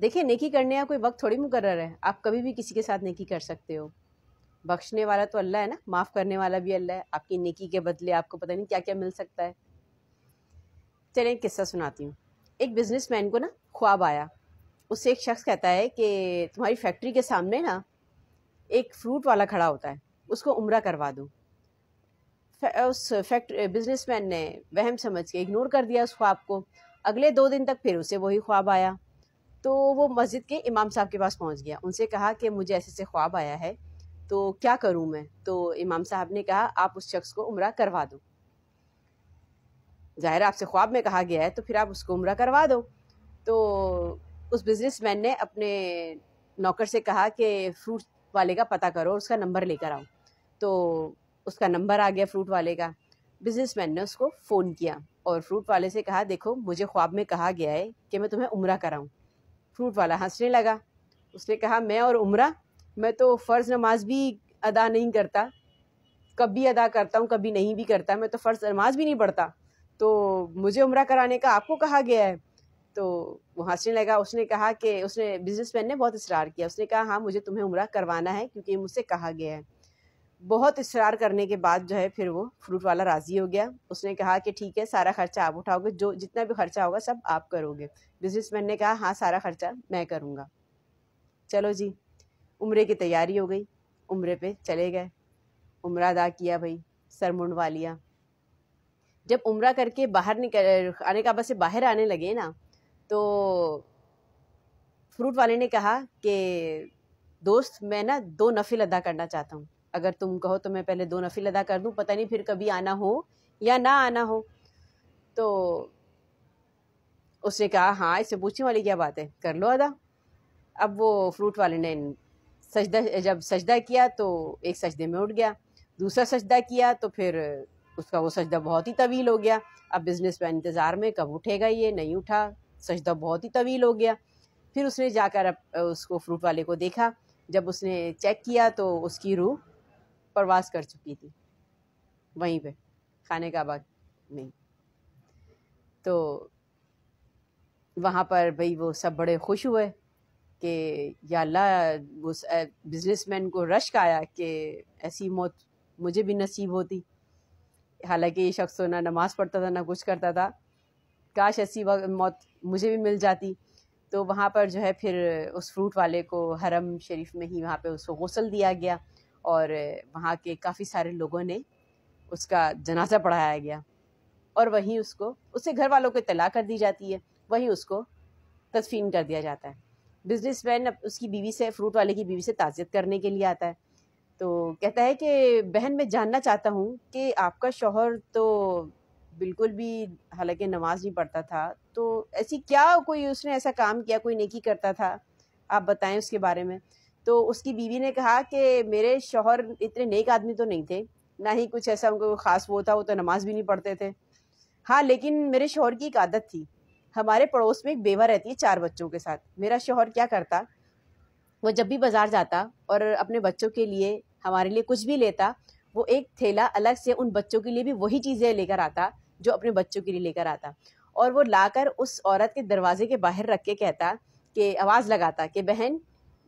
देखिए नेकी करने का कोई वक्त थोड़ी मुकर्र है आप कभी भी किसी के साथ नेकी कर सकते हो बख्शने वाला तो अल्लाह है ना माफ़ करने वाला भी अल्लाह है आपकी नेकी के बदले आपको पता नहीं क्या क्या मिल सकता है चलें किस्सा सुनाती हूँ एक बिजनेसमैन को ना ख्वाब आया उससे एक शख्स कहता है कि तुम्हारी फैक्ट्री के सामने ना एक फ्रूट वाला खड़ा होता है उसको उम्र करवा दूँ उस फैक्ट्री बिजनेसमैन ने वहम समझ के इग्नोर कर दिया उस ख्वाब को अगले दो दिन तक फिर उसे वही ख्वाब आया तो वो मस्जिद के इमाम साहब के पास पहुंच गया उनसे कहा कि मुझे ऐसे ऐसे ख्वाब आया है तो क्या करूं मैं तो इमाम साहब ने कहा आप उस शख्स को उम्र करवा दो ज़ाहिर आपसे ख्वाब में कहा गया है तो फिर आप उसको उम्र करवा दो तो उस बिज़नेसमैन ने अपने नौकर से कहा कि फ्रूट वाले का पता करो उसका नंबर लेकर आओ तो उसका नंबर आ गया फ्रूट वाले का बिजनेसमैन ने उसको फ़ोन किया और फ्रूट वाले से कहा देखो मुझे ख्वाब में कहा गया है कि मैं तुम्हें उम्र कराऊँ फ्रूट वाला हंसने लगा उसने कहा मैं और उम्र मैं तो फ़र्ज़ नमाज भी अदा नहीं करता कभी अदा करता हूँ कभी नहीं भी करता मैं तो फ़र्ज़ नमाज भी नहीं पढ़ता तो मुझे उम्र कराने का आपको कहा गया है तो वो हंसने लगा उसने कहा कि उसने बिजनेस मैन ने बहुत इसरार किया उसने कहा हाँ मुझे तुम्हें उम्र करवाना है क्योंकि मुझसे कहा गया है बहुत इसरार करने के बाद जो है फिर वो फ्रूट वाला राज़ी हो गया उसने कहा कि ठीक है सारा खर्चा आप उठाओगे जो जितना भी खर्चा होगा सब आप करोगे मैन ने कहा हाँ सारा खर्चा मैं करूँगा चलो जी उम्र की तैयारी हो गई उम्र पे चले गए उम्र अदा किया भाई सर मुंडवा लिया जब उम्र करके बाहर निकल आने का से बाहर आने लगे ना तो फ्रूट वाले ने कहा कि दोस्त मैं ना दो नफिल अदा करना चाहता हूँ अगर तुम कहो तो मैं पहले दो नफिल अदा कर दूँ पता नहीं फिर कभी आना हो या ना आना हो तो उसने कहा हाँ इससे पूछने वाली क्या बात है कर लो अदा अब वो फ्रूट वाले ने सजदा जब सजदा किया तो एक सजदे में उठ गया दूसरा सजदा किया तो फिर उसका वो सजदा बहुत ही तवील हो गया अब बिज़नेस मैन इंतज़ार में कब उठेगा ये नहीं उठा सजदा बहुत ही तवील हो गया फिर उसने जाकर उसको फ्रूट वाले को देखा जब उसने चेक किया तो उसकी रूह प्रवास कर चुकी थी वहीं पे खाने का बाग में तो वहाँ पर भाई वो सब बड़े खुश हुए कि या अल्लाह उस बिजनेसमैन को रश्क आया कि ऐसी मौत मुझे भी नसीब होती हालांकि ये शख्स तो ना नमाज़ पढ़ता था ना कुछ करता था काश ऐसी मौत मुझे भी मिल जाती तो वहाँ पर जो है फिर उस फ्रूट वाले को हरम शरीफ में ही वहाँ पे उसको गसल दिया गया और वहाँ के काफ़ी सारे लोगों ने उसका जनाजा पढ़ाया गया और वहीं उसको उससे घर वालों को तला कर दी जाती है वहीं उसको तदफीन कर दिया जाता है बिजनेस मैन उसकी बीवी से फ्रूट वाले की बीवी से ताज़ियत करने के लिए आता है तो कहता है कि बहन मैं जानना चाहता हूँ कि आपका शोहर तो बिल्कुल भी हालांकि नमाज नहीं पढ़ता था तो ऐसी क्या कोई उसने ऐसा काम किया कोई नेकी करता था आप बताएं उसके बारे में तो उसकी बीवी ने कहा कि मेरे शोहर इतने नेक आदमी तो नहीं थे ना ही कुछ ऐसा उनको ख़ास वो था वो तो नमाज भी नहीं पढ़ते थे हाँ लेकिन मेरे शोहर की एक आदत थी हमारे पड़ोस में एक बेवा रहती है चार बच्चों के साथ मेरा शोहर क्या करता वो जब भी बाज़ार जाता और अपने बच्चों के लिए हमारे लिए कुछ भी लेता वो एक थैला अलग से उन बच्चों के लिए भी वही चीज़ें लेकर आता जो अपने बच्चों के लिए लेकर आता और वो लाकर उस औरत के दरवाजे के बाहर रख के कहता कि आवाज़ लगाता कि बहन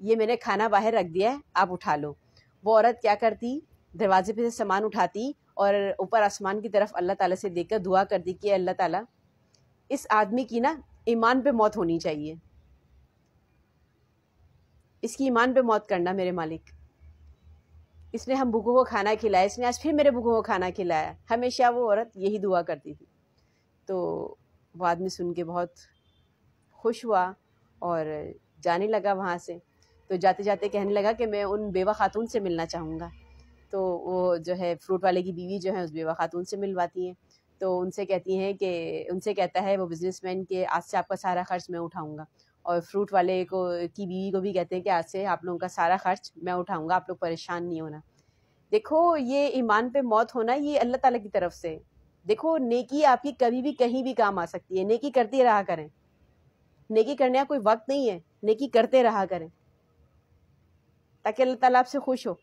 ये मैंने खाना बाहर रख दिया है आप उठा लो वो औरत क्या करती दरवाजे पे से सामान उठाती और ऊपर आसमान की तरफ अल्लाह ताला से देखकर दुआ करती कि अल्लाह ताला इस आदमी की ना ईमान पे मौत होनी चाहिए इसकी ईमान पे मौत करना मेरे मालिक इसने हम भूखों को खाना खिलाया इसने आज फिर मेरे भूखों को खाना खिलाया हमेशा वो औरत यही दुआ करती थी तो वो आदमी सुन के बहुत खुश हुआ और जाने लगा वहाँ से तो जाते जाते कहने लगा कि मैं उन बेवा खातून से मिलना चाहूँगा तो वो जो है फ्रूट वाले की बीवी जो है उस बेवा खातून से मिलवाती हैं तो उनसे कहती हैं कि उनसे कहता है वो बिजनेसमैन के आज से आपका सारा खर्च मैं उठाऊँगा और फ्रूट वाले को की बीवी को भी कहते हैं कि आज से आप लोगों का सारा खर्च मैं उठाऊँगा आप लोग परेशान नहीं होना देखो ये ईमान पे मौत होना ये अल्लाह ताला की तरफ से देखो नेकी आपकी कभी भी कहीं भी काम आ सकती है नेकी करती रहा करें नेकी करने का कोई वक्त नहीं है नेकी करते रहा करें ताकि अल्लाह ताला आपसे खुश हो